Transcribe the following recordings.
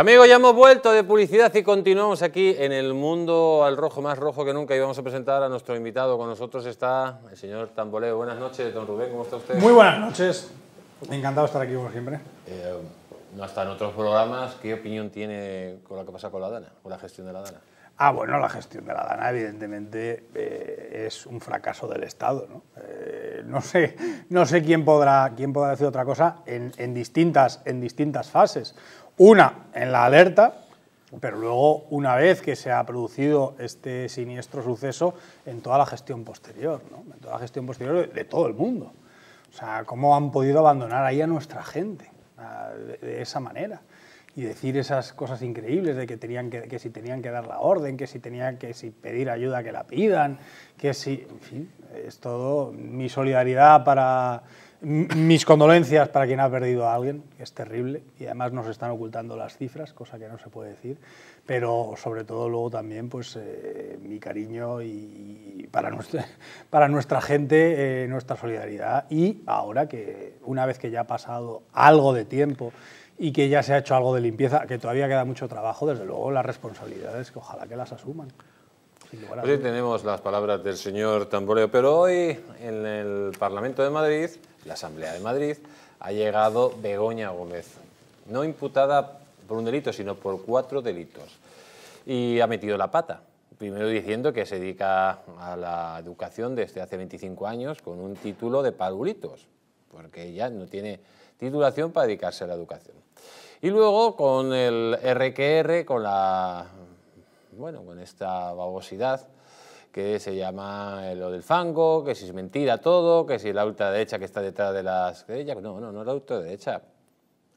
Amigos, ya hemos vuelto de publicidad y continuamos aquí en el mundo al rojo, más rojo que nunca. Y vamos a presentar a nuestro invitado. Con nosotros está el señor Tamboleo. Buenas noches, don Rubén, ¿cómo está usted? Muy buenas noches. Encantado de estar aquí, por siempre. Eh, no está en otros programas. ¿Qué opinión tiene con lo que pasa con la Dana, con la gestión de la Dana? Ah, bueno, la gestión de la Dana, evidentemente, eh, es un fracaso del Estado. Eh, ¿no? sé, no sé quién podrá, quién podrá decir otra cosa en, en, distintas, en distintas fases. Una en la alerta, pero luego, una vez que se ha producido este siniestro suceso, en toda la gestión posterior, ¿no? en toda la gestión posterior de, todo el mundo. O sea, cómo han podido abandonar ahí a nuestra gente de, de, esa manera y decir esas cosas increíbles de que, tenían que, que, si tenían que dar la orden, que si tenían que si pedir ayuda que la pidan, que si, en fin, es todo mi solidaridad para mis condolencias para quien ha perdido a alguien, es terrible, y además nos están ocultando las cifras, cosa que no se puede decir, pero sobre todo luego también pues eh, mi cariño y, para, nuestra, para nuestra gente, eh, nuestra solidaridad. Y ahora que una vez que ya ha pasado algo de tiempo y que ya se ha hecho algo de limpieza, que todavía queda mucho trabajo, desde luego las responsabilidades que ojalá que las asuman. Sí, tenemos las palabras del señor Tamboreo, pero hoy en el Parlamento de Madrid la Asamblea de Madrid, ha llegado Begoña Gómez, no imputada por un delito, sino por cuatro delitos. Y ha metido la pata. Primero diciendo que se dedica a la educación desde hace 25 años con un título de parulitos, porque ya no tiene titulación para dedicarse a la educación. Y luego con el RQR, con la bueno, con esta babosidad que se llama eh, lo del fango, que si es mentira todo, que si la ultraderecha que está detrás de las... No, no, no es la ultraderecha.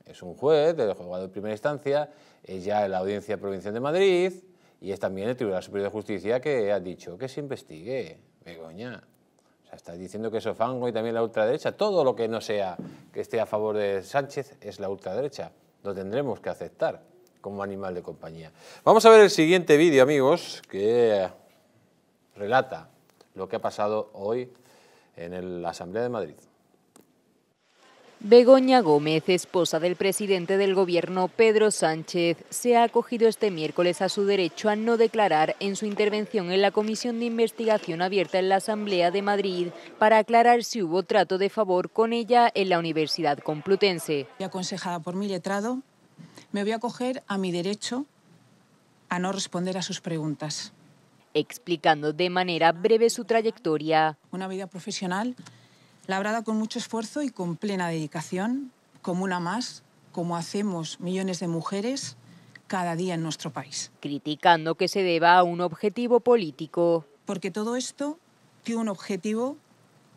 Es un juez el juzgado de primera instancia, es ya la Audiencia Provincial de Madrid y es también el Tribunal Superior de Justicia que ha dicho que se investigue, Begoña. O sea, está diciendo que eso fango y también la ultraderecha. Todo lo que no sea que esté a favor de Sánchez es la ultraderecha. Lo tendremos que aceptar como animal de compañía. Vamos a ver el siguiente vídeo, amigos, que relata lo que ha pasado hoy en la Asamblea de Madrid. Begoña Gómez, esposa del presidente del gobierno Pedro Sánchez, se ha acogido este miércoles a su derecho a no declarar en su intervención en la comisión de investigación abierta en la Asamblea de Madrid para aclarar si hubo trato de favor con ella en la Universidad Complutense. Aconsejada por mi letrado, me voy a acoger a mi derecho a no responder a sus preguntas explicando de manera breve su trayectoria. Una vida profesional labrada con mucho esfuerzo y con plena dedicación, como una más, como hacemos millones de mujeres cada día en nuestro país. Criticando que se deba a un objetivo político. Porque todo esto tiene un objetivo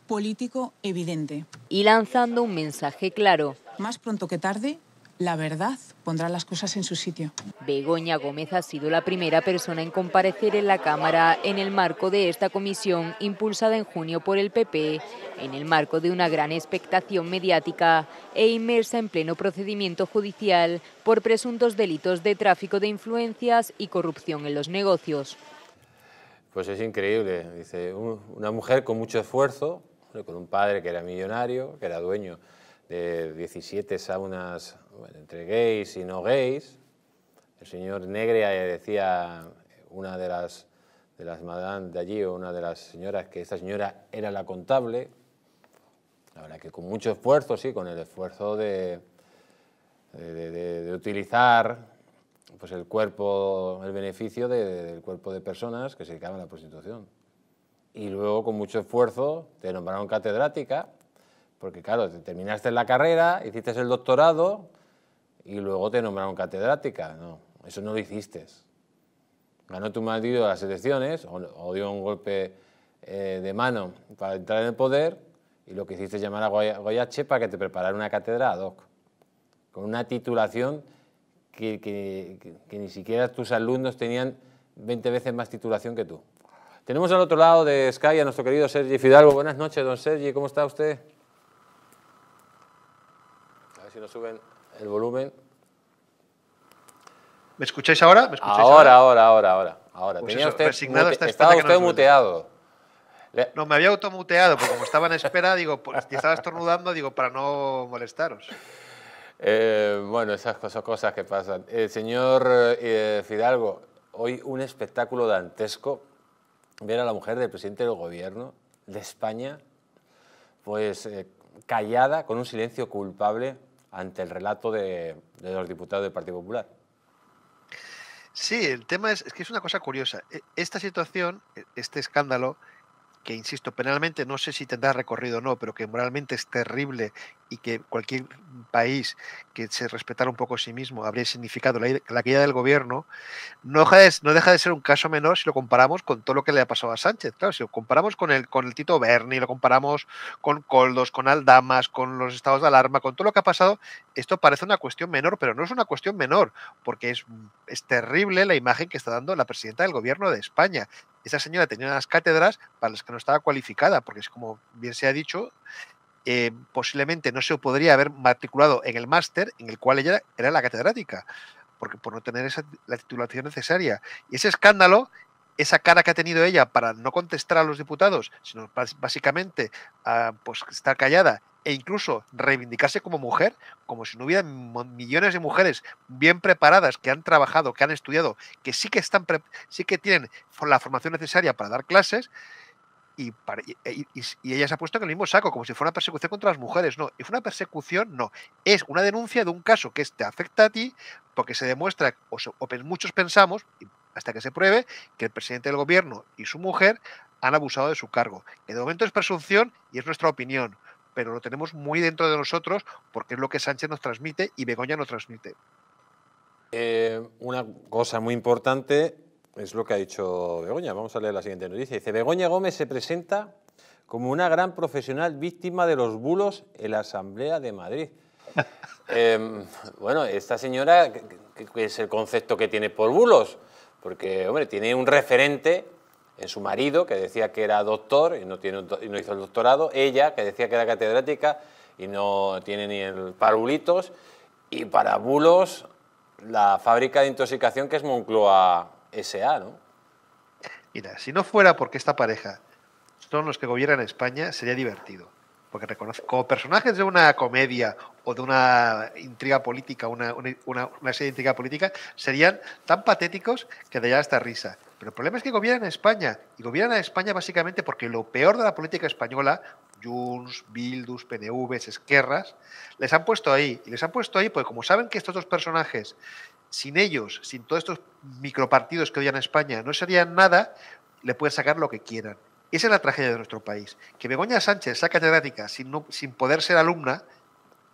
político evidente. Y lanzando un mensaje claro. Más pronto que tarde, la verdad pondrá las cosas en su sitio. Begoña Gómez ha sido la primera persona en comparecer en la Cámara en el marco de esta comisión impulsada en junio por el PP, en el marco de una gran expectación mediática e inmersa en pleno procedimiento judicial por presuntos delitos de tráfico de influencias y corrupción en los negocios. Pues es increíble, dice, una mujer con mucho esfuerzo, con un padre que era millonario, que era dueño de 17 saunas entre gays y no gays. El señor Negre decía, una de las, de las madame de allí, o una de las señoras, que esta señora era la contable. La verdad que con mucho esfuerzo, sí, con el esfuerzo de, de, utilizar pues el cuerpo, el beneficio del cuerpo de personas que se dedicaban a la prostitución. Y luego, con mucho esfuerzo, te nombraron catedrática, porque claro, terminaste la carrera, hiciste el doctorado, y luego te nombraron catedrática. No, eso no lo hiciste. Ganó tu marido las elecciones o, dio un golpe eh, de mano para entrar en el poder y lo que hiciste es llamar a Goyache para que te preparara una cátedra ad hoc, con una titulación que, que, ni siquiera tus alumnos tenían 20 veces más titulación que tú. Tenemos al otro lado de Sky a nuestro querido Sergi Fidalgo. Buenas noches, don Sergi, ¿cómo está usted? A ver si nos suben el volumen. ¿Me escucháis ahora? ahora, ahora, ahora, ahora. ahora. estaba usted muteado. No, me había automuteado, porque como estaba en espera, digo, pues, y estaba estornudando, digo, para no molestaros. Eh, bueno, esas cosas, cosas que pasan. El eh, señor eh, Fidalgo, hoy un espectáculo dantesco. Ver a la mujer del presidente del gobierno de España, pues callada, con un silencio culpable, ante el relato de, los diputados del Partido Popular. Sí, el tema es, que es una cosa curiosa. E, esta situación, e, este escándalo, que insisto, penalmente no sé si tendrá recorrido o no, pero que moralmente es terrible y que cualquier país que se respetara un poco a sí mismo habría significado la, caída del gobierno, no deja, de, no deja de ser un caso menor si lo comparamos con todo lo que le ha pasado a Sánchez. Claro, si lo comparamos con el, con el Tito Berni, lo comparamos con Coldos, con Aldamas, con los estados de alarma, con todo lo que ha pasado, esto parece una cuestión menor, pero no es una cuestión menor, porque es, es terrible la imagen que está dando la presidenta del gobierno de España esa señora tenía unas cátedras para las que no estaba cualificada, porque es como bien se ha dicho, eh, posiblemente no se podría haber matriculado en el máster en el cual ella era la catedrática, porque por no tener la titulación necesaria. Y ese escándalo, esa cara que ha tenido ella para no contestar a los diputados, sino básicamente pues estar callada e incluso reivindicarse como mujer, como si no hubiera millones de mujeres bien preparadas que han trabajado, que han estudiado, que sí que están sí que tienen la formación necesaria para dar clases. Y, y, ella se ha puesto en el mismo saco, como si fuera una persecución contra las mujeres. No, es una persecución, no. Es una denuncia de un caso que te afecta a ti, porque se demuestra, o, o muchos pensamos, hasta que se pruebe, que el presidente del gobierno y su mujer han abusado de su cargo. Que de momento es presunción y es nuestra opinión pero lo tenemos muy dentro de nosotros porque es lo que Sánchez nos transmite y Begoña nos transmite. Eh, una cosa muy importante es lo que ha dicho Begoña. Vamos a leer la siguiente noticia. Dice, Begoña Gómez se presenta como una gran profesional víctima de los bulos en la Asamblea de Madrid. Em, bueno, esta señora, ¿qué es el concepto que tiene por bulos? Porque, hombre, tiene un referente en su marido, que decía que era doctor y no, tiene, y no hizo el doctorado, ella, que decía que era catedrática y no tiene ni el parulitos, y para bulos, la fábrica de intoxicación que es Moncloa S.A., ¿no? Mira, si no fuera porque esta pareja son los que gobiernan España, sería divertido porque reconozco personajes de una comedia o de una intriga política, una, una, serie de intriga política, serían tan patéticos que allá hasta risa. Pero el problema es que gobiernan a España, y gobiernan a España básicamente porque lo peor de la política española, Junts, Bildus, PNVs, Esquerras, les han puesto ahí. Y les han puesto ahí porque como saben que estos dos personajes, sin ellos, sin todos estos micropartidos que odian en España, no serían nada, le pueden sacar lo que quieran. Esa es la tragedia de nuestro país. Que Begoña Sánchez sea catedrática sin, sin poder ser alumna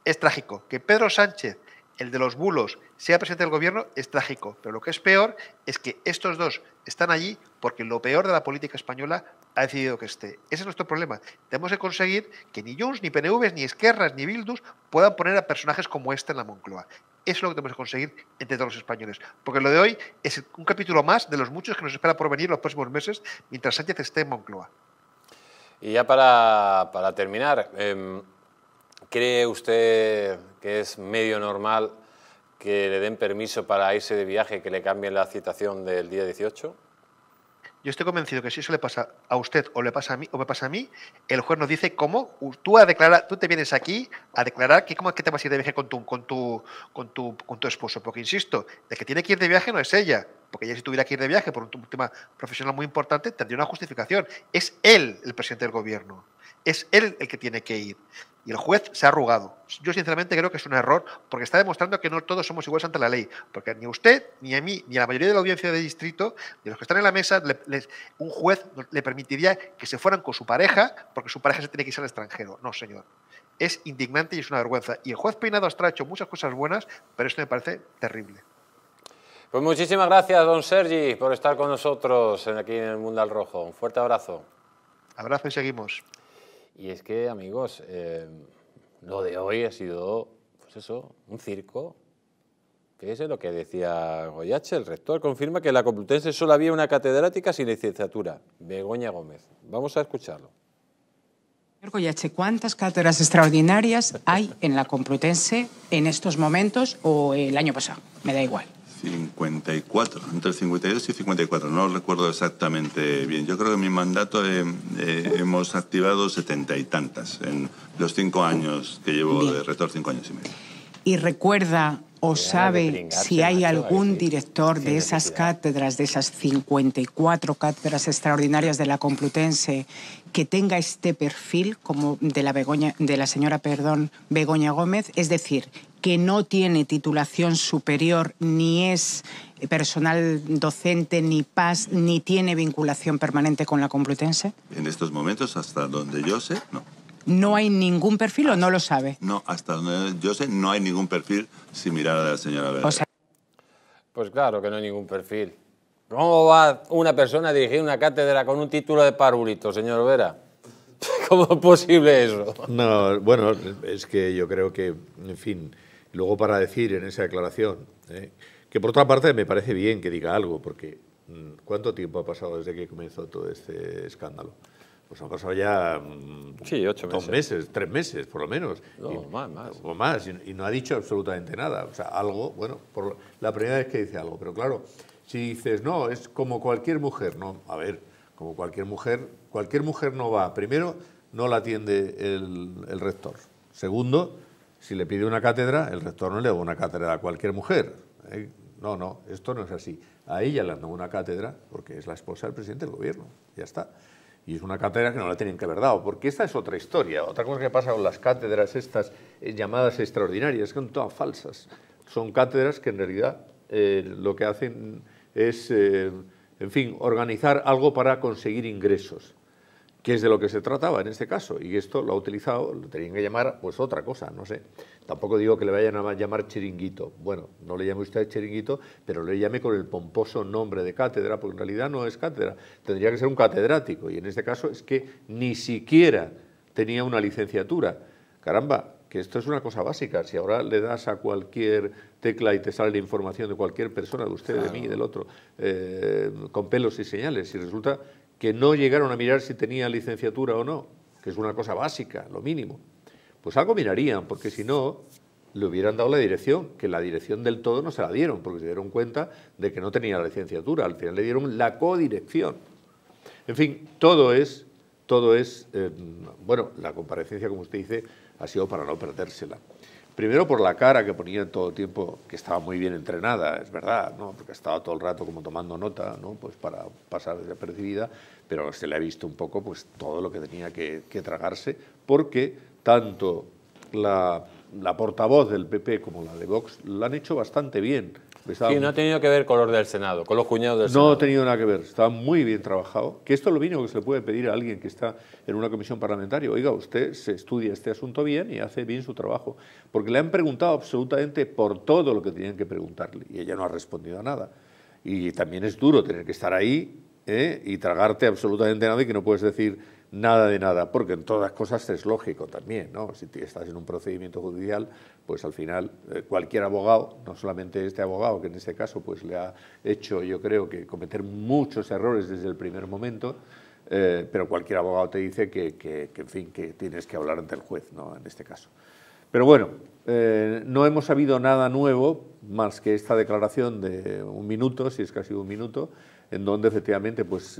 es trágico. Que Pedro Sánchez, el de los bulos, sea presidente del gobierno es trágico. Pero lo que es peor es que estos dos están allí porque lo peor de la política española ha decidido que esté. Ese es nuestro problema. Tenemos que conseguir que ni Junts, ni PNVs ni Esquerras, ni Bildus puedan poner a personajes como este en la Moncloa. Eso es lo que tenemos que conseguir entre todos los españoles. Porque lo de hoy es un capítulo más de los muchos que nos espera por venir los próximos meses mientras Sánchez esté en Moncloa. Y ya para, terminar, em, ¿cree usted que es medio normal que le den permiso para irse de viaje, que le cambien la citación del día 18? Yo estoy convencido que si eso le pasa a usted o le pasa a mí o me pasa a mí, el juez nos dice cómo tú a declarar, tú te vienes aquí a declarar que cómo es que te vas a ir de viaje con tu, con tu, con tu, con tu esposo, porque insisto, el que tiene que ir de viaje no es ella, porque ya si tuviera que ir de viaje por un tema profesional muy importante, tendría una justificación. Es él el presidente del gobierno, es él el que tiene que ir. Y el juez se ha arrugado. Yo sinceramente creo que es un error porque está demostrando que no todos somos iguales ante la ley. Porque ni a usted, ni a mí, ni a la mayoría de la audiencia de distrito, de los que están en la mesa, un juez le permitiría que se fueran con su pareja porque su pareja se tiene que ir al extranjero. No, señor. Es indignante y es una vergüenza. Y el juez Peinado Astra ha hecho muchas cosas buenas, pero esto me parece terrible. Pues muchísimas gracias, don Sergi, por estar con nosotros aquí en el Mundo al Rojo. Un fuerte abrazo. Abrazo y seguimos. Y es que, amigos, eh, lo de hoy ha sido, pues eso, un circo. es lo que decía Goyache, el rector confirma que en la Complutense solo había una catedrática sin licenciatura, Begoña Gómez. Vamos a escucharlo. Señor Goyache, ¿cuántas cátedras extraordinarias hay en la Complutense en estos momentos o el año pasado? Me da igual. 54, entre 52 y 54, no recuerdo exactamente bien. Yo creo que en mi mandato eh, eh, hemos activado setenta y tantas en los cinco años que llevo de rector, cinco años y medio. Y recuerda o sabe si hay algún director de esas cátedras, de esas 54 cátedras extraordinarias de la Complutense, que tenga este perfil como de la, Begoña, de la señora perdón, Begoña Gómez, es decir, que no tiene titulación superior ni es personal docente ni PAS ni tiene vinculación permanente con la Complutense? En estos momentos, hasta donde yo sé, no. ¿No hay ningún perfil o no lo sabe? No, hasta donde yo sé, no hay ningún perfil similar a la señora Vera. pues claro que no hay ningún perfil. ¿Cómo va una persona a dirigir una cátedra con un título de parulito, señor Vera? ¿Cómo es posible eso? No, bueno, es que yo creo que, en fin, luego para decir en esa declaración, ¿eh? que por otra parte me parece bien que diga algo, porque mm, ¿cuánto tiempo ha pasado desde que comenzó todo este escándalo? Pues han pasado ya mm, sí, ocho dos meses. tres meses por lo menos. No, más, más. O más, y, no ha dicho absolutamente nada. O sea, algo, bueno, la primera vez que dice algo, pero claro, si dices, no, es como cualquier mujer, no, a ver, como cualquier mujer, cualquier mujer no va. Primero, no la atiende el, el rector. Segundo, si le pide una cátedra, el rector no le da una cátedra a cualquier mujer. ¿eh? No, no, esto no es así. A ella le han dado una cátedra porque es la esposa del presidente del gobierno. Ya está. Y es una cátedra que no la tienen que haber dado, porque esta es otra historia. Otra cosa que pasa con las cátedras estas eh, llamadas extraordinarias, que son todas falsas. Son cátedras que en realidad eh, lo que hacen es, en fin, organizar algo para conseguir ingresos que es de lo que se trataba en este caso, y esto lo ha utilizado, lo tenían que llamar pues otra cosa, no sé. Tampoco digo que le vayan a llamar chiringuito, bueno, no le llame usted chiringuito, pero le llame con el pomposo nombre de cátedra, porque en realidad no es cátedra, tendría que ser un catedrático, y en este caso es que ni siquiera tenía una licenciatura. Caramba, que esto es una cosa básica, si ahora le das a cualquier tecla y te sale la información de cualquier persona, de usted, de mí, del otro, eh, con pelos y señales, y resulta que no llegaron a mirar si tenía licenciatura o no, que es una cosa básica, lo mínimo. Pues algo mirarían, porque si no, le hubieran dado la dirección, que la dirección del todo no se la dieron, porque se dieron cuenta de que no tenía la licenciatura, al final le dieron la codirección. En fin, todo es, todo es, eh, bueno, la comparecencia, como usted dice, ha sido para no perdérsela. Primero por la cara que ponía en todo tiempo, que estaba muy bien entrenada, es verdad, ¿no? porque estaba todo el rato como tomando nota ¿no? pues para pasar desapercibida, pero se le ha visto un poco pues, todo lo que tenía que, tragarse, porque tanto la, portavoz del PP como la de Vox la han hecho bastante bien no ha tenido que ver color del Senado, con los cuñados del no Senado. No ha tenido nada que ver, está muy bien trabajado. Que esto es lo mínimo que se le puede pedir a alguien que está en una comisión parlamentaria. Oiga, usted se estudia este asunto bien y hace bien su trabajo. Porque le han preguntado absolutamente por todo lo que tenían que preguntarle y ella no ha respondido a nada. Y también es duro tener que estar ahí ¿eh? y tragarte absolutamente nada y que no puedes decir nada de nada, porque en todas cosas es lógico también, ¿no? Si estás en un procedimiento judicial, pues al final eh, cualquier abogado, no solamente este abogado, que en este caso pues le ha hecho, yo creo, que cometer muchos errores desde el primer momento, eh, pero cualquier abogado te dice que, en fin, que tienes que hablar ante el juez, ¿no? En este caso. Pero bueno, eh, no hemos sabido nada nuevo más que esta declaración de un minuto, si es casi un minuto, en donde efectivamente pues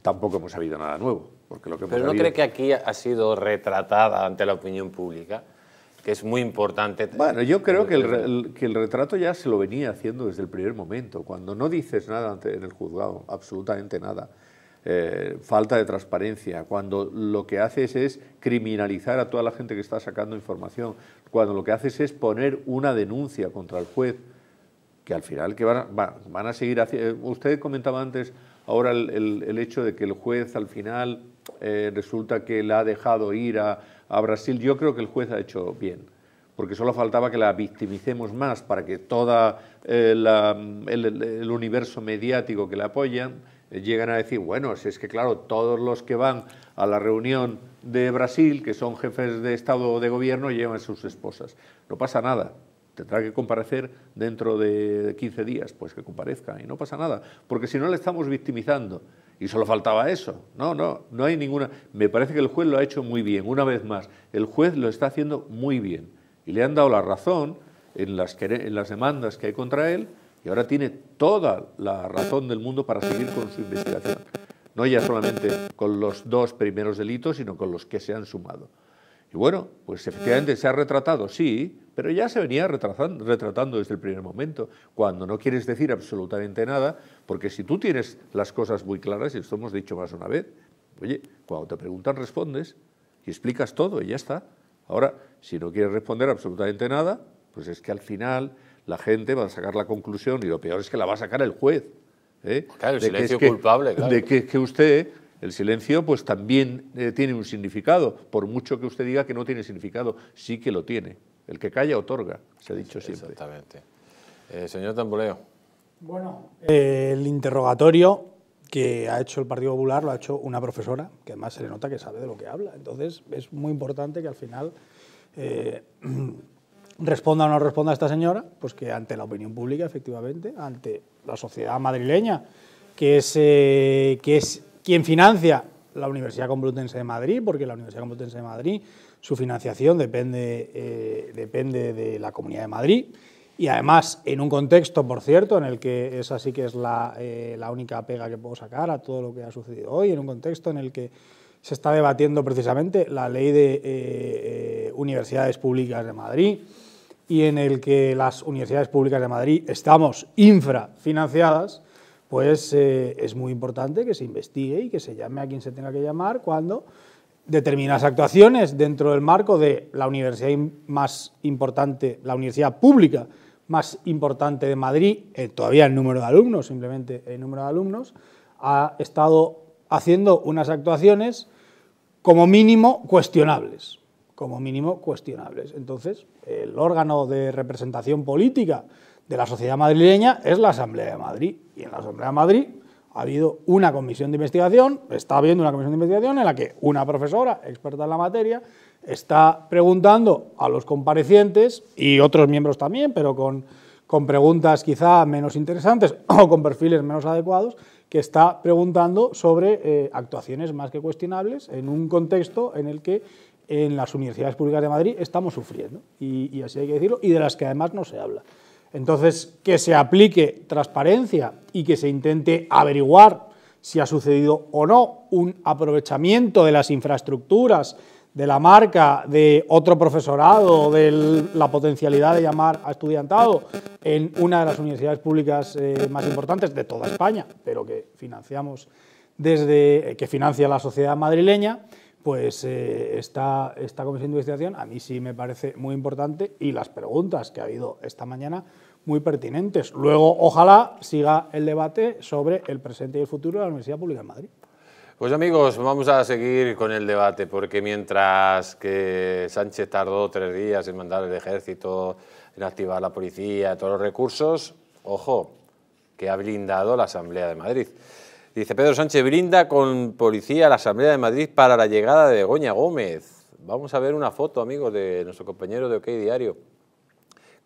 tampoco hemos sabido nada nuevo. Pero no cree que aquí ha sido retratada ante la opinión pública, que es muy importante. Bueno, yo creo que el, retrato ya se lo venía haciendo desde el primer momento. Cuando no dices nada en el juzgado, absolutamente nada, eh, falta de transparencia, cuando lo que haces es criminalizar a toda la gente que está sacando información, cuando lo que haces es poner una denuncia contra el juez, que al final que van, a, seguir haciendo... Eh, usted comentaba antes ahora el, hecho de que el juez al final eh, resulta que la ha dejado ir a, Brasil, yo creo que el juez ha hecho bien porque solo faltaba que la victimicemos más para que todo eh, el, universo mediático que la apoyan eh, lleguen a decir, bueno, si es que claro, todos los que van a la reunión de Brasil, que son jefes de Estado o de Gobierno, llevan sus esposas. No pasa nada. Tendrá que comparecer dentro de 15 días, pues que comparezca y no pasa nada, porque si no le estamos victimizando y solo faltaba eso. No, no, no hay ninguna. Me parece que el juez lo ha hecho muy bien, una vez más. El juez lo está haciendo muy bien y le han dado la razón en las, en las demandas que hay contra él y ahora tiene toda la razón del mundo para seguir con su investigación. No ya solamente con los dos primeros delitos, sino con los que se han sumado. Y bueno, pues efectivamente se ha retratado, sí, pero ya se venía retratando, desde el primer momento, cuando no quieres decir absolutamente nada, porque si tú tienes las cosas muy claras, y esto hemos dicho más una vez, oye, cuando te preguntan respondes y explicas todo y ya está. Ahora, si no quieres responder absolutamente nada, pues es que al final la gente va a sacar la conclusión y lo peor es que la va a sacar el juez. ¿eh? Claro, el silencio culpable. De que, que usted el silencio pues también eh, tiene un significado, por mucho que usted diga que no tiene significado, sí que lo tiene. El que calla otorga, se ha dicho siempre. Exactamente. Eh, señor Tamboleo. Bueno, eh, el interrogatorio que ha hecho el Partido Popular lo ha hecho una profesora, que además se le nota que sabe de lo que habla. Entonces es muy importante que al final responda o no responda esta señora, pues que ante la opinión pública, efectivamente, ante la sociedad madrileña, que es, que es quien financia la Universidad Complutense de Madrid, porque la Universidad Complutense de Madrid, su financiación depende, eh, depende de la Comunidad de Madrid, y además en un contexto, por cierto, en el que esa sí que es eh, la, única pega que puedo sacar a todo lo que ha sucedido hoy, en un contexto en el que se está debatiendo precisamente la ley de eh, universidades públicas de Madrid y en el que las universidades públicas de Madrid estamos infrafinanciadas, pues eh, es muy importante que se investigue y que se llame a quien se tenga que llamar cuando determinadas actuaciones dentro del marco de la universidad más importante, la universidad pública más importante de Madrid, eh, todavía el número de alumnos, simplemente el número de alumnos, ha estado haciendo unas actuaciones como mínimo cuestionables, como mínimo cuestionables. Entonces, el órgano de representación política de la sociedad madrileña es la Asamblea de Madrid. Y en la Asamblea de Madrid ha habido una comisión de investigación, está habiendo una comisión de investigación en la que una profesora experta en la materia está preguntando a los comparecientes y otros miembros también, pero con, preguntas quizá menos interesantes o con perfiles menos adecuados, que está preguntando sobre eh, actuaciones más que cuestionables en un contexto en el que en las universidades públicas de Madrid estamos sufriendo, y así hay que decirlo, y de las que además no se habla. Entonces, que se aplique transparencia y que se intente averiguar si ha sucedido o no un aprovechamiento de las infraestructuras, de la marca, de otro profesorado, de la potencialidad de llamar a estudiantado en una de las universidades públicas eh, más importantes de toda España, pero que financiamos desde eh, que financia la sociedad madrileña, pues eh, esta, esta, comisión de investigación a mí sí me parece muy importante y las preguntas que ha habido esta mañana muy pertinentes. Luego, ojalá siga el debate sobre el presente y el futuro de la Universidad Pública de Madrid. Pues amigos, vamos a seguir con el debate, porque mientras que Sánchez tardó tres días en mandar el ejército, en activar la policía, todos los recursos, ojo, que ha blindado la Asamblea de Madrid. Dice Pedro Sánchez brinda con policía a la Asamblea de Madrid para la llegada de Goña Gómez. Vamos a ver una foto, amigos, de nuestro compañero de OK Diario.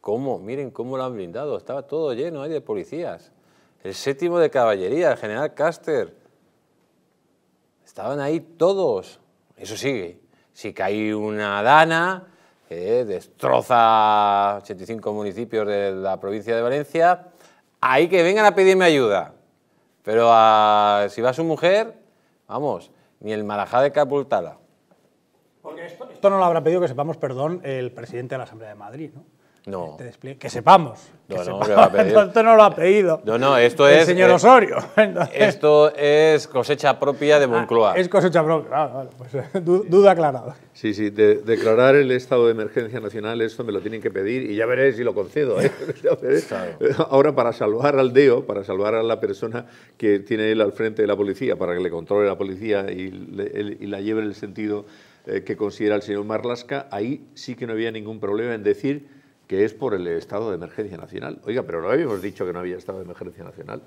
¿Cómo? Miren cómo lo han brindado. Estaba todo lleno ahí de policías. El séptimo de caballería, el general Caster. Estaban ahí todos. Eso sigue. Si cae una dana que destroza 85 municipios de la provincia de Valencia, ahí que vengan a pedirme ayuda. Pero si va su mujer, vamos, ni el Marajá de Capultala. Porque esto, esto no lo habrá pedido que sepamos, perdón, el presidente de la Asamblea de Madrid, ¿no? No. que sepamos. No, no, no lo ha pedido. No, no, esto el es. Señor eh, Osorio. esto es cosecha propia de ah, Moncloa. es cosecha propia, pues, eh, duda aclarada. Sí, sí, declarar el estado de emergencia nacional, esto me lo tienen que pedir y ya veréis si lo concedo. ¿eh? Ahora, para salvar al DEO, para salvar a la persona que tiene él al frente de la policía, para que le controle la policía y, y la lleve en el sentido que considera el señor Marlasca, ahí sí que no había ningún problema en decir que es por el estado de emergencia nacional. Oiga, pero no habíamos dicho que no había estado de emergencia nacional.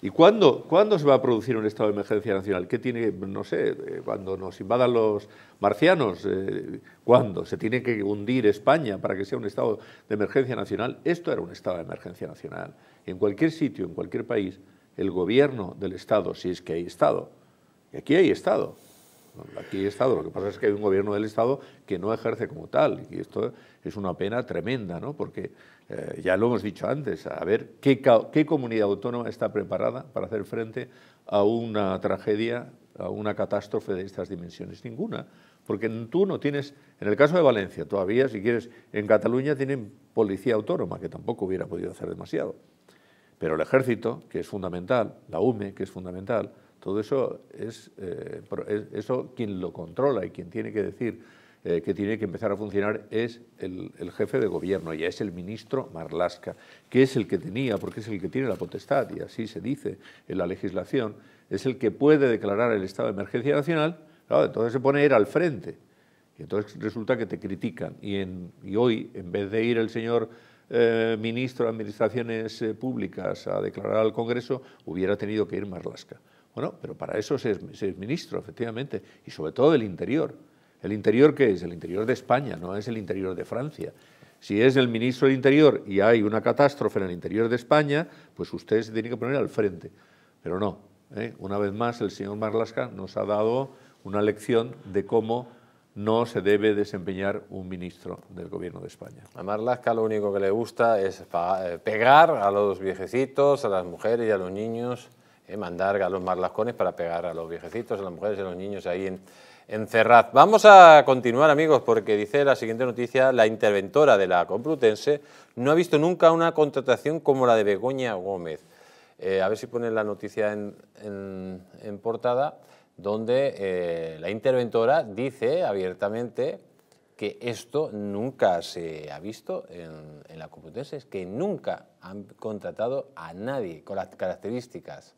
¿Y cuándo, se va a producir un estado de emergencia nacional? ¿Qué tiene, no sé, eh, cuando nos invadan los marcianos? Eh, ¿Cuándo? ¿Se tiene que hundir España para que sea un estado de emergencia nacional? Esto era un estado de emergencia nacional. En cualquier sitio, en cualquier país, el gobierno del Estado, si es que hay Estado, y aquí hay Estado, Aquí Estado, lo que pasa es que hay un gobierno del Estado que no ejerce como tal, y esto es una pena tremenda, ¿no? porque eh, ya lo hemos dicho antes, a ver qué, qué comunidad autónoma está preparada para hacer frente a una tragedia, a una catástrofe de estas dimensiones, ninguna, porque tú no tienes, en el caso de Valencia todavía, si quieres, en Cataluña tienen policía autónoma, que tampoco hubiera podido hacer demasiado, pero el ejército, que es fundamental, la UME, que es fundamental, todo eso eh, es, eso quien lo controla y quien tiene que decir eh, que tiene que empezar a funcionar es el, jefe de gobierno, ya es el ministro Marlasca, que es el que tenía, porque es el que tiene la potestad, y así se dice en la legislación, es el que puede declarar el estado de emergencia nacional, entonces se pone ir al frente. Y entonces resulta que te critican. Y, hoy, en vez de ir el señor eh, ministro de Administraciones Públicas a declarar al Congreso, hubiera tenido que ir Marlasca. Bueno, pero para eso se es, ministro, efectivamente, y sobre todo del interior. ¿El interior qué es? El interior de España, no es el interior de Francia. Si es el ministro del Interior y hay una catástrofe en el interior de España, pues usted se tiene que poner al frente. Pero no. ¿eh? Una vez más, el señor Marlasca nos ha dado una lección de cómo no se debe desempeñar un ministro del Gobierno de España. A Marlasca lo único que le gusta es eh, pegar a los viejecitos, a las mujeres y a los niños eh, mandar a los marlascones para pegar a los viejecitos, a las mujeres y a los niños ahí en, Cerraz. Vamos a continuar, amigos, porque dice la siguiente noticia, la interventora de la Complutense no ha visto nunca una contratación como la de Begoña Gómez. Eh, a ver si ponen la noticia en, portada, donde eh, la interventora dice abiertamente que esto nunca se ha visto en, en la Complutense, que nunca han contratado a nadie con las características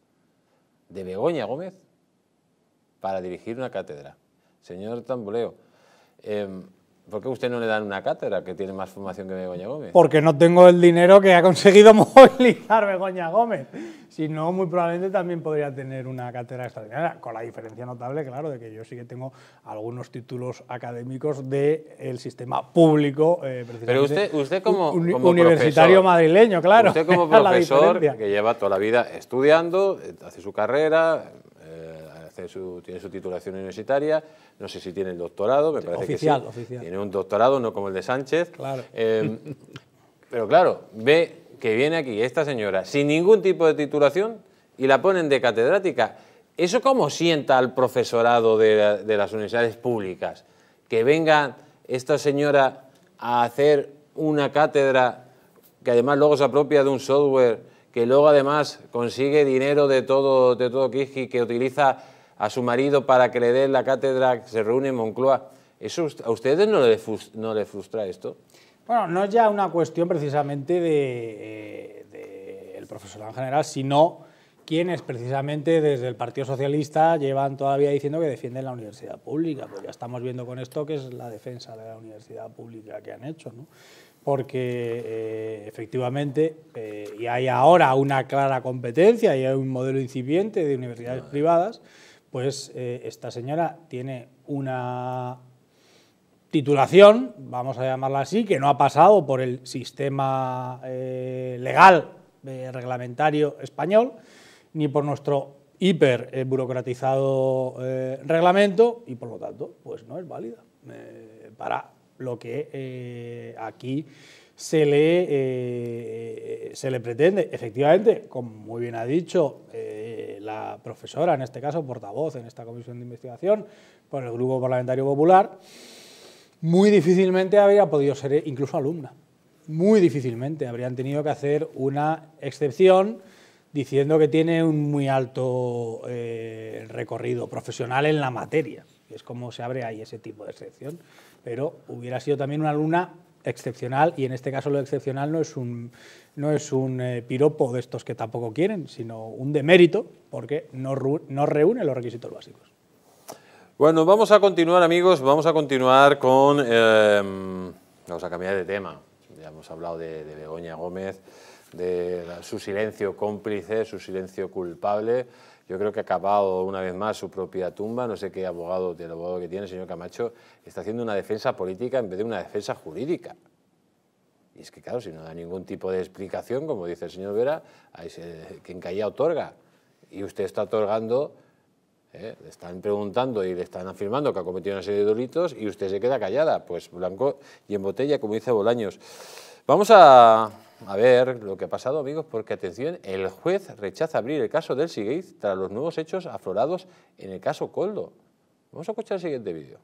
de Begoña Gómez para dirigir una cátedra. Señor Tamboleo, em, ¿Por qué usted no le da una cátedra que tiene más formación que Begoña Gómez? Porque no tengo el dinero que ha conseguido movilizar Begoña Gómez. Si no, muy probablemente también podría tener una cátedra extraordinaria, con la diferencia notable, claro, de que yo sí que tengo algunos títulos académicos del sistema público, eh, precisamente. Pero usted, como, un, universitario madrileño, claro. Usted como profesor que lleva toda la vida estudiando, eh, hace su carrera, tiene su titulación universitaria, no sé si tiene el doctorado, me parece que sí. Tiene un doctorado, no como el de Sánchez. Em, pero claro, ve que viene aquí esta señora sin ningún tipo de titulación y la ponen de catedrática. ¿Eso cómo sienta al profesorado de, las universidades públicas? Que venga esta señora a hacer una cátedra que además luego se apropia de un software que luego además consigue dinero de todo, de todo Kiji, que utiliza a su marido para que le dé la cátedra, que se reúne en Moncloa. ¿Eso, ¿A ustedes no les, no le frustra esto? Bueno, no es ya una cuestión precisamente del eh, de, el profesorado en general, sino quienes precisamente desde el Partido Socialista llevan todavía diciendo que defienden la universidad pública, pues ya estamos viendo con esto que es la defensa de la universidad pública que han hecho, ¿no? porque eh, efectivamente eh, y hay ahora una clara competencia y hay un modelo incipiente de universidades privadas pues eh, esta señora tiene una titulación, vamos a llamarla así, que no ha pasado por el sistema eh, legal eh, reglamentario español, ni por nuestro hiper burocratizado reglamento, y por lo tanto, pues no es válida para lo que aquí se se le pretende. Efectivamente, como muy bien ha dicho la profesora, en este caso, portavoz en esta comisión de investigación por el Grupo Parlamentario Popular, muy difícilmente habría podido ser incluso alumna. Muy difícilmente habrían tenido que hacer una excepción diciendo que tiene un muy alto eh, recorrido profesional en la materia. Es como se abre ahí ese tipo de excepción. Pero hubiera sido también una alumna excepcional y en este caso lo excepcional no es un, no es un eh, piropo de estos que tampoco quieren, sino un demérito porque no, no reúne los requisitos básicos. Bueno, vamos a continuar amigos, vamos a continuar con... Eh, vamos a cambiar de tema, ya hemos hablado de, de Begoña Gómez, de su silencio cómplice, su silencio culpable. Yo creo que ha acabado una vez más su propia tumba. No sé qué abogado, del abogado que tiene, el señor Camacho, está haciendo una defensa política en vez de una defensa jurídica. Y es que, claro, si no da ningún tipo de explicación, como dice el señor Vera, quien caía otorga. Y usted está otorgando, ¿eh? le están preguntando y le están afirmando que ha cometido una serie de delitos y usted se queda callada. Pues blanco y en botella, como dice Bolaños. Vamos a a ver lo que ha pasado, amigos, porque atención, el juez rechaza abrir el caso del Siguez tras los nuevos hechos aflorados en el caso Coldo. Vamos a escuchar el siguiente vídeo.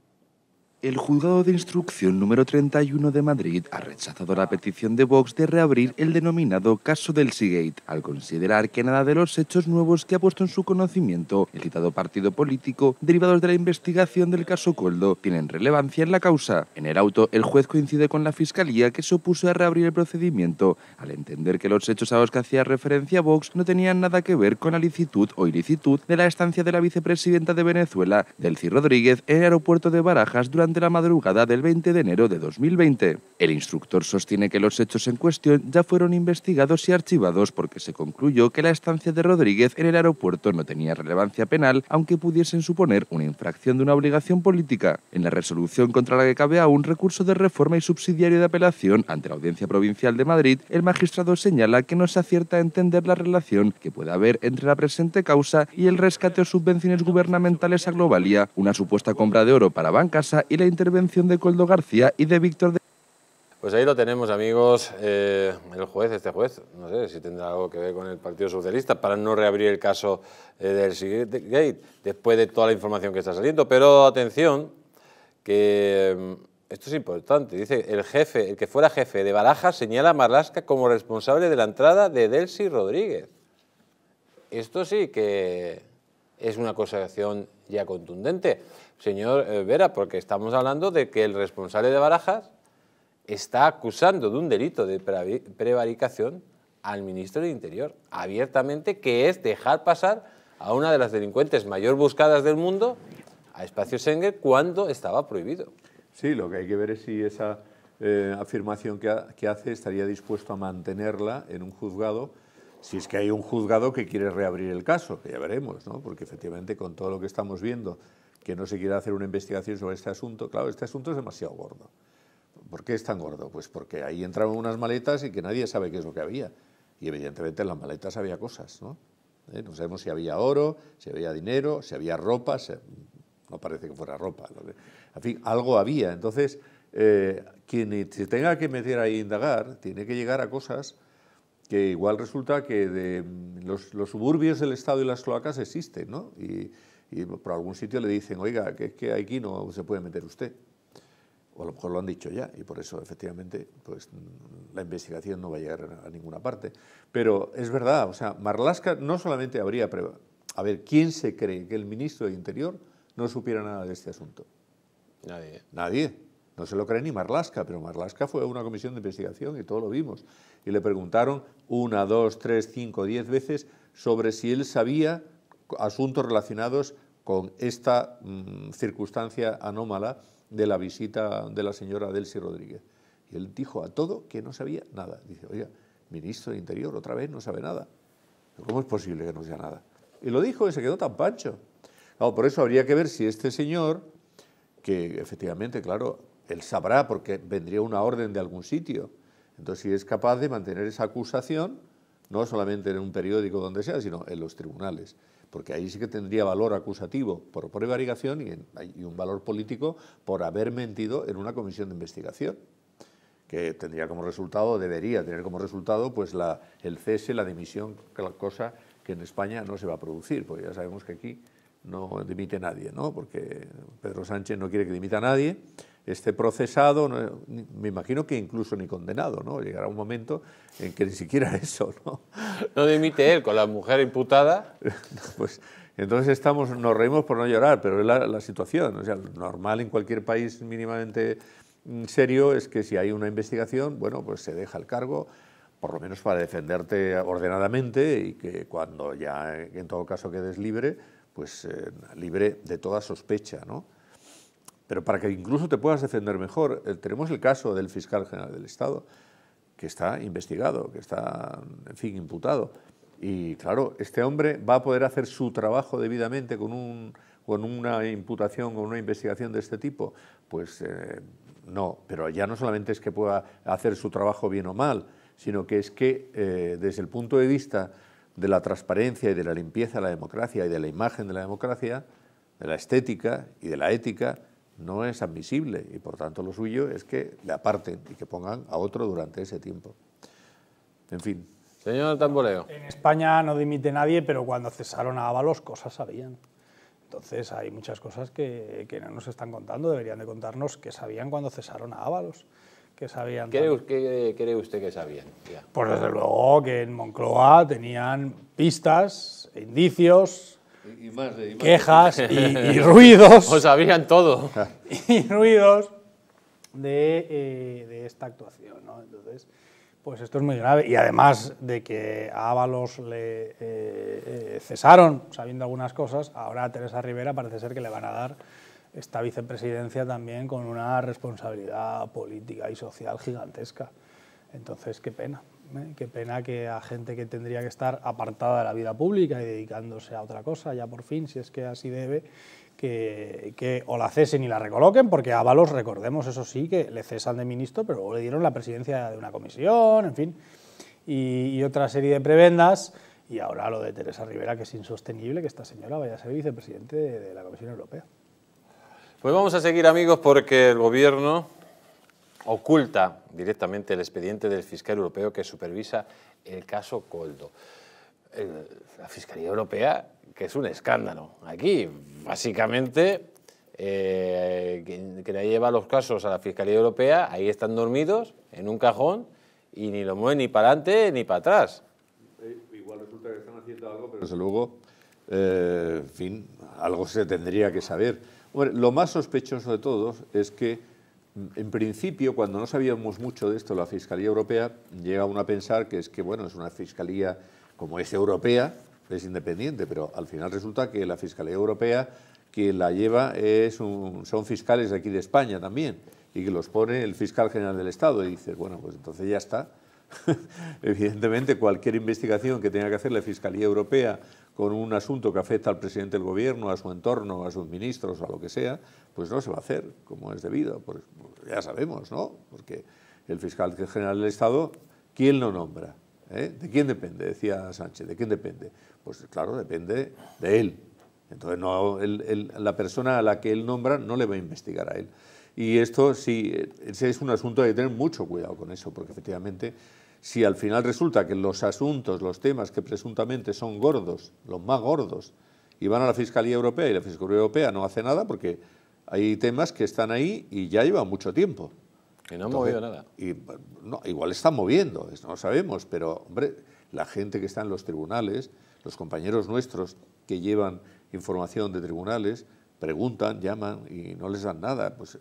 El juzgado de instrucción número 31 de Madrid ha rechazado la petición de Vox de reabrir el denominado caso del Seagate, al considerar que nada de los hechos nuevos que ha puesto en su conocimiento el citado partido político, derivados de la investigación del caso Coldo, tienen relevancia en la causa. En el auto, el juez coincide con la fiscalía que se opuso a reabrir el procedimiento, al entender que los hechos a los que hacía referencia Vox no tenían nada que ver con la licitud o ilicitud de la estancia de la vicepresidenta de Venezuela, Delcy Rodríguez, en el aeropuerto de Barajas durante de la madrugada del 20 de enero de 2020. El instructor sostiene que los hechos en cuestión ya fueron investigados y archivados porque se concluyó que la estancia de Rodríguez en el aeropuerto no tenía relevancia penal, aunque pudiesen suponer una infracción de una obligación política. En la resolución contra la que cabe aún recurso de reforma y subsidiario de apelación ante la Audiencia Provincial de Madrid, el magistrado señala que no se acierta a entender la relación que puede haber entre la presente causa y el rescate o subvenciones gubernamentales a Globalia, una supuesta compra de oro para Bancasa y la la intervención de Coldo García y de Víctor de... Pues ahí lo tenemos, amigos. Eh, el juez, este juez, no sé si tendrá algo que ver con el Partido Socialista para no reabrir el caso eh, del Gate después de toda la información que está saliendo. Pero atención, que mm, esto es importante. Dice, el jefe, el que fuera jefe de Baraja... señala a Marlasca como responsable de la entrada de Delcy Rodríguez. Esto sí que es una acusación ya contundente señor eh, Vera, porque estamos hablando de que el responsable de Barajas está acusando de un delito de prevaricación al ministro del Interior, abiertamente, que es dejar pasar a una de las delincuentes mayor buscadas del mundo a espacio Schengen cuando estaba prohibido. Sí, lo que hay que ver es si esa eh, afirmación que, hace estaría dispuesto a mantenerla en un juzgado si es que hay un juzgado que quiere reabrir el caso, que ya veremos, ¿no? porque efectivamente con todo lo que estamos viendo que no se quiera hacer una investigación sobre este asunto. Claro, este asunto es demasiado gordo. ¿Por qué es tan gordo? Pues porque ahí entraron unas maletas y que nadie sabe qué es lo que había. Y evidentemente en las maletas había cosas, ¿no? Eh, no sabemos si había oro, si había dinero, si había ropa, no parece que fuera ropa. En fin, algo había. Entonces, eh, quien se tenga que meter ahí a indagar, tiene que llegar a cosas que igual resulta que de mm, los, suburbios del Estado y las cloacas existen, ¿no? y por algún sitio le dicen, oiga, que es que aquí no se puede meter usted. O a lo mejor lo han dicho ya, y por eso efectivamente pues, mm, la investigación no va a llegar a ninguna parte. Pero es verdad, o sea, Marlaska no solamente habría... Prueba. A ver, ¿quién se cree que el ministro de Interior no supiera nada de este asunto? Nadie. Nadie. No se lo cree ni Marlaska, pero Marlaska fue a una comisión de investigación y todo lo vimos. Y le preguntaron una, dos, tres, cinco, diez veces sobre si él sabía asuntos relacionados con esta mm, circunstancia anómala de la visita de la señora Delcy Rodríguez. Y él dijo a todo que no sabía nada. Dice, oiga, ministro de Interior otra vez no sabe nada. ¿Cómo es posible que no sea nada? Y lo dijo y se quedó tan pancho. por eso habría que ver si este señor, que efectivamente, claro, él sabrá porque vendría una orden de algún sitio. Entonces, si es capaz de mantener esa acusación, no solamente en un periódico donde sea, sino en los tribunales porque ahí sí que tendría valor acusativo por prevaricación y, un valor político por haber mentido en una comisión de investigación que tendría como resultado, debería tener como resultado, pues el cese, la dimisión, cosa que en España no se va a producir, porque ya sabemos que aquí no dimite nadie, ¿no? porque Pedro Sánchez no quiere que dimita a nadie, este procesado, me imagino que incluso ni condenado, ¿no? Llegará un momento en que ni siquiera eso, ¿no? No dimite él con la mujer imputada. pues entonces estamos, nos reímos por no llorar, pero es la, situación. O sea, normal en cualquier país mínimamente mm, serio es que si hay una investigación, bueno, pues se deja el cargo, por lo menos para defenderte ordenadamente y que cuando ya, en todo caso, quedes libre, pues eh, libre de toda sospecha, ¿no? Pero para que incluso te puedas defender mejor, eh, tenemos el caso del fiscal general del Estado, que está investigado, que está, en fin, imputado. Y claro, este hombre va a poder hacer su trabajo debidamente con, un, con una imputación, con una investigación de este tipo. Pues eh, no, pero ya no solamente es que pueda hacer su trabajo bien o mal, sino que es que eh, desde el punto de vista de la transparencia y de la limpieza de la democracia y de la imagen de la democracia, de la estética y de la ética, no es admisible y por tanto lo suyo es que le aparten y que pongan a otro durante ese tiempo. En fin. Señor Tamboleo. En España no dimite nadie, pero cuando cesaron a Ábalos cosas sabían. Entonces hay muchas cosas que, que, no nos están contando, deberían de contarnos que sabían cuando cesaron a Ábalos. Que sabían ¿Qué cree usted que sabían? Ya. Pues desde luego que en Moncloa tenían pistas, indicios, y quejas y, ruidos. Os sabían todo. Y ruidos eh, de, esta actuación. ¿no? Entonces, pues esto es muy grave. Y además de que a Ábalos le eh, eh, cesaron sabiendo algunas cosas, ahora a Teresa Rivera parece ser que le van a dar esta vicepresidencia también con una responsabilidad política y social gigantesca. Entonces, qué pena. ¿eh? Qué pena que a gente que tendría que estar apartada de la vida pública y dedicándose a otra cosa, ya por fin, si es que así debe, que, o la cesen y la recoloquen, porque a Ábalos, recordemos, eso sí, que le cesan de ministro, pero luego le dieron la presidencia de una comisión, en fin, y, otra serie de prebendas, y ahora lo de Teresa Rivera, que es insostenible que esta señora vaya a ser vicepresidente de la Comisión Europea. Pues vamos a seguir, amigos, porque el gobierno oculta directamente el expediente del fiscal europeo que supervisa el caso Coldo. la Fiscalía Europea, que es un escándalo. Aquí, básicamente, eh, quien, lleva los casos a la Fiscalía Europea, ahí están dormidos en un cajón y ni lo mueven ni para adelante ni para atrás. Eh, igual resulta que están haciendo algo, pero desde luego, eh, en fin, algo se tendría que saber. Bueno, lo más sospechoso de todos es que en principio, cuando no sabíamos mucho de esto, la Fiscalía Europea llega uno a pensar que es que, bueno, es una fiscalía como es europea, es independiente, pero al final resulta que la Fiscalía Europea que la lleva es son fiscales de aquí de España también y que los pone el fiscal general del Estado y dice, bueno, pues entonces ya está. Evidentemente cualquier investigación que tenga que hacer la Fiscalía Europea con un asunto que afecta al presidente del gobierno, a su entorno, a sus ministros, a lo que sea, pues no se va a hacer como es debido. Pues, pues ya sabemos, ¿no? Porque el fiscal general del Estado, ¿quién lo nombra? ¿Eh? ¿De quién depende? Decía Sánchez, ¿de quién depende? Pues claro, depende de él. Entonces, no, la persona a la que él nombra no le va a investigar a él. Y esto sí, es un asunto de tener mucho cuidado con eso, porque efectivamente si al final resulta que los asuntos, los temas que presuntamente son gordos, los más gordos, y van a la Fiscalía Europea y la Fiscalía Europea no hace nada porque hay temas que están ahí y ya llevan mucho tiempo. Que no han movido nada. Y, igual están moviendo, no sabemos, pero hombre, la gente que está en los tribunales, los compañeros nuestros que llevan información de tribunales, preguntan, llaman y no les dan nada. Pues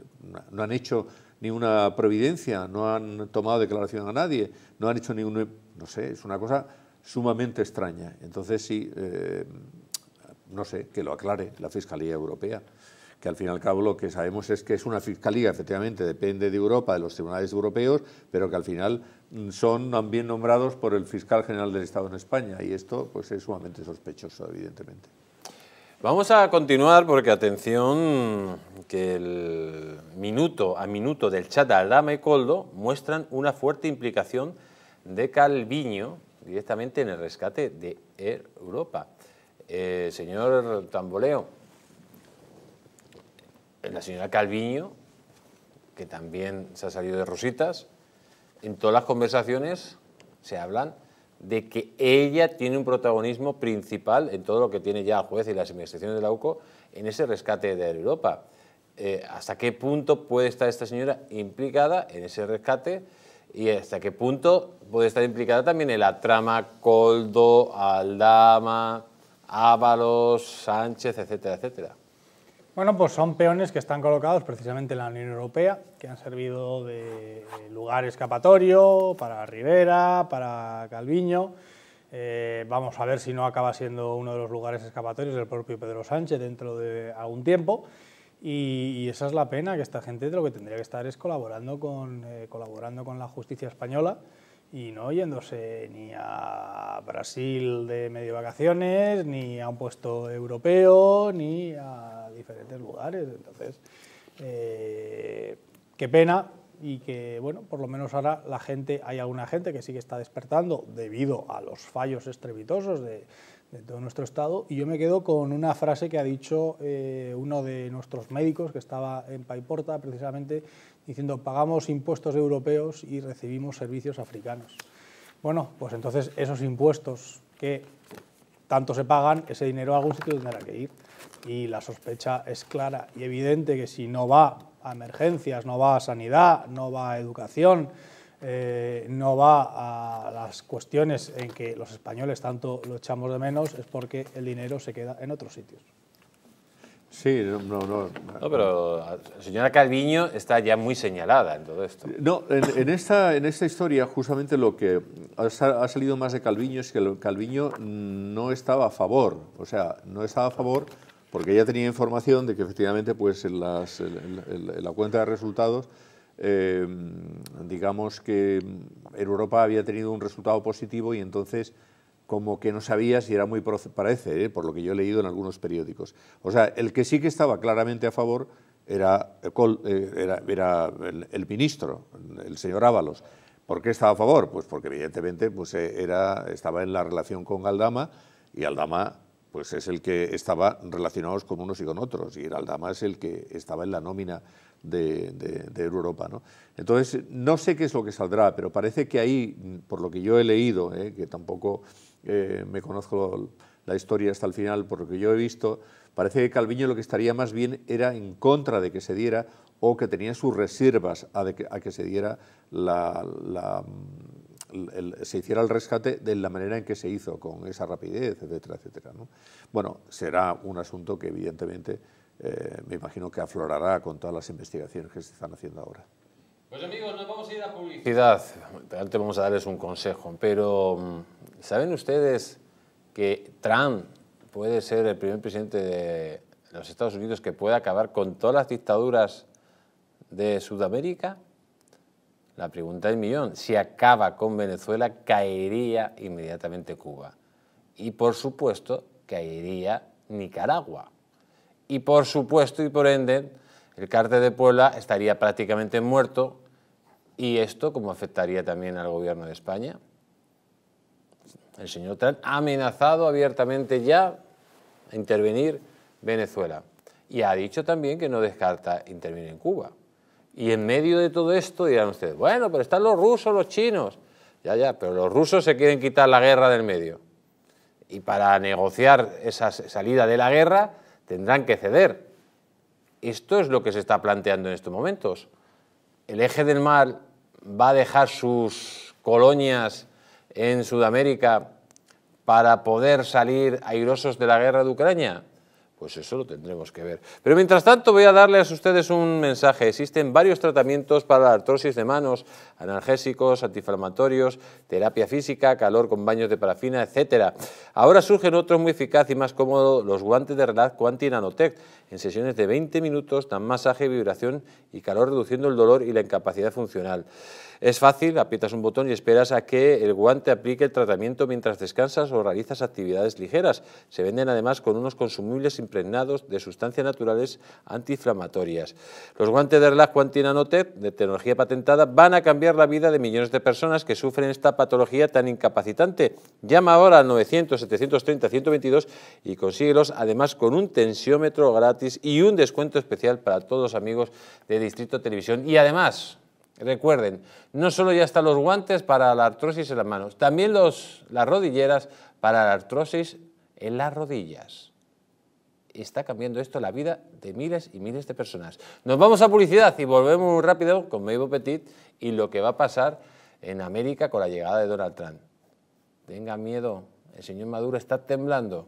no han hecho ni una providencia, no han tomado declaración a nadie, no han hecho ninguna, No sé, es una cosa sumamente extraña. Entonces sí, eh, no sé, que lo aclare la Fiscalía Europea, que al fin y al cabo lo que sabemos es que es una fiscalía, efectivamente, depende de Europa, de los tribunales europeos, pero que al final son también nombrados por el fiscal general del Estado en España, y esto pues es sumamente sospechoso, evidentemente. Vamos a continuar porque atención que el minuto a minuto del chat de Aldama y Coldo muestran una fuerte implicación de Calviño directamente en el rescate de Europa. Eh, señor Tamboleo, eh, la señora Calviño, que también se ha salido de rositas, en todas las conversaciones se hablan de que ella tiene un protagonismo principal en todo lo que tiene ya el juez y las investigaciones de la UCO en ese rescate de Europa. Eh, ¿Hasta qué punto puede estar esta señora implicada en ese rescate? ¿Y hasta qué punto puede estar implicada también en la trama Coldo, Aldama, Ábalos, Sánchez, etcétera, etcétera? Bueno, pues son peones que están colocados precisamente en la Unión Europea, que han servido de lugar escapatorio para Rivera, para Calviño. Eh, vamos a ver si no acaba siendo uno de los lugares escapatorios del propio Pedro Sánchez dentro de algún tiempo. Y, esa es la pena, que esta gente lo que tendría que estar es colaborando con, eh, colaborando con la justicia española y no yéndose ni a Brasil de medio vacaciones, ni a un puesto europeo, ni a diferentes lugares. Entonces, eh, qué pena y que, bueno, por lo menos ahora la gente, hay alguna gente que sí que está despertando debido a los fallos estrepitosos de, todo nuestro Estado. Y yo me quedo con una frase que ha dicho eh, uno de nuestros médicos que estaba en Paiporta, precisamente, diciendo, pagamos impuestos europeos y recibimos servicios africanos. Bueno, pues entonces esos impuestos que tanto se pagan, ese dinero a algún sitio tendrá que ir y la sospecha es clara y evidente que si no va a emergencias, no va a sanidad, no va a educación, eh, no va a las cuestiones en que los españoles tanto lo echamos de menos, es porque el dinero se queda en otros sitios. Sí, no, no, no. pero la señora Calviño está ya muy señalada en todo esto. No, en, esta, en esta historia justamente lo que ha salido más de Calviño es que Calviño no estaba a favor, o sea, no estaba a favor porque ella tenía información de que efectivamente pues, en, las, la cuenta de resultados, eh, digamos que en Europa había tenido un resultado positivo y entonces como que no sabía si era muy, parece, eh, por lo que yo he leído en algunos periódicos. O sea, el que sí que estaba claramente a favor era, eh, era, el, ministro, el señor Ábalos. ¿Por qué estaba a favor? Pues porque evidentemente pues, era, estaba en la relación con Aldama y Aldama pues es el que estaba relacionados con unos y con otros, y el Aldama el que estaba en la nómina de, Europa. ¿no? Entonces, no sé qué es lo que saldrá, pero parece que ahí, por lo que yo he leído, ¿eh? que tampoco eh, me conozco la historia hasta el final, por lo que yo he visto, parece que Calviño lo que estaría más bien era en contra de que se diera o que tenía sus reservas a, que, se diera la se hiciera el rescate de la manera en que se hizo, con esa rapidez, etcétera, etcétera. Bueno, será un asunto que evidentemente eh, me imagino que aflorará con todas las investigaciones que se están haciendo ahora. Pues amigos, nos vamos a ir a publicidad. Antes vamos a darles un consejo, pero mm, ¿saben ustedes que Trump puede ser el primer presidente de los Estados Unidos que pueda acabar con todas las dictaduras de Sudamérica? La pregunta del millón, si acaba con Venezuela, caería inmediatamente Cuba. Y por supuesto, caería Nicaragua. Y por supuesto y por ende, el cártel de Puebla estaría prácticamente muerto. ¿Y esto cómo afectaría también al gobierno de España? El señor Trump ha amenazado abiertamente ya a intervenir Venezuela. Y ha dicho también que no descarta intervenir en Cuba. Y en medio de todo esto dirán ustedes, bueno, pero están los rusos, los chinos. Ya, ya, pero los rusos se quieren quitar la guerra del medio. Y para negociar esa salida de la guerra tendrán que ceder. Esto es lo que se está planteando en estos momentos. El eje del mar va a dejar sus colonias en Sudamérica para poder salir airosos de la guerra de Ucrania. Pues eso lo tendremos que ver. Pero mientras tanto voy a darles a ustedes un mensaje. Existen varios tratamientos para la artrosis de manos, analgésicos, antiinflamatorios, terapia física, calor con baños de parafina, etc. Ahora surgen otros muy eficaces y más cómodos, los guantes de Relax Quanti Nanotech. En sesiones de 20 minutos dan masaje, vibración y calor reduciendo el dolor y la incapacidad funcional. Es fácil, aprietas un botón y esperas a que el guante aplique el tratamiento mientras descansas o realizas actividades ligeras. Se venden además con unos consumibles impregnados de sustancias naturales antiinflamatorias. Los guantes de relax Anote, de tecnología patentada, van a cambiar la vida de millones de personas que sufren esta patología tan incapacitante. Llama ahora al 900-730-122 y consíguelos además con un tensiómetro gratis y un descuento especial para todos los amigos de Distrito Televisión. Y además, Recuerden, no solo ya están los guantes para la artrosis en las manos, también las rodilleras para la artrosis en las rodillas. Está cambiando esto la vida de miles y miles de personas. Nos vamos a publicidad y volvemos muy rápido con Mabel Petit y lo que va a pasar en América con la llegada de Donald Trump. Tenga miedo, el señor Maduro está temblando.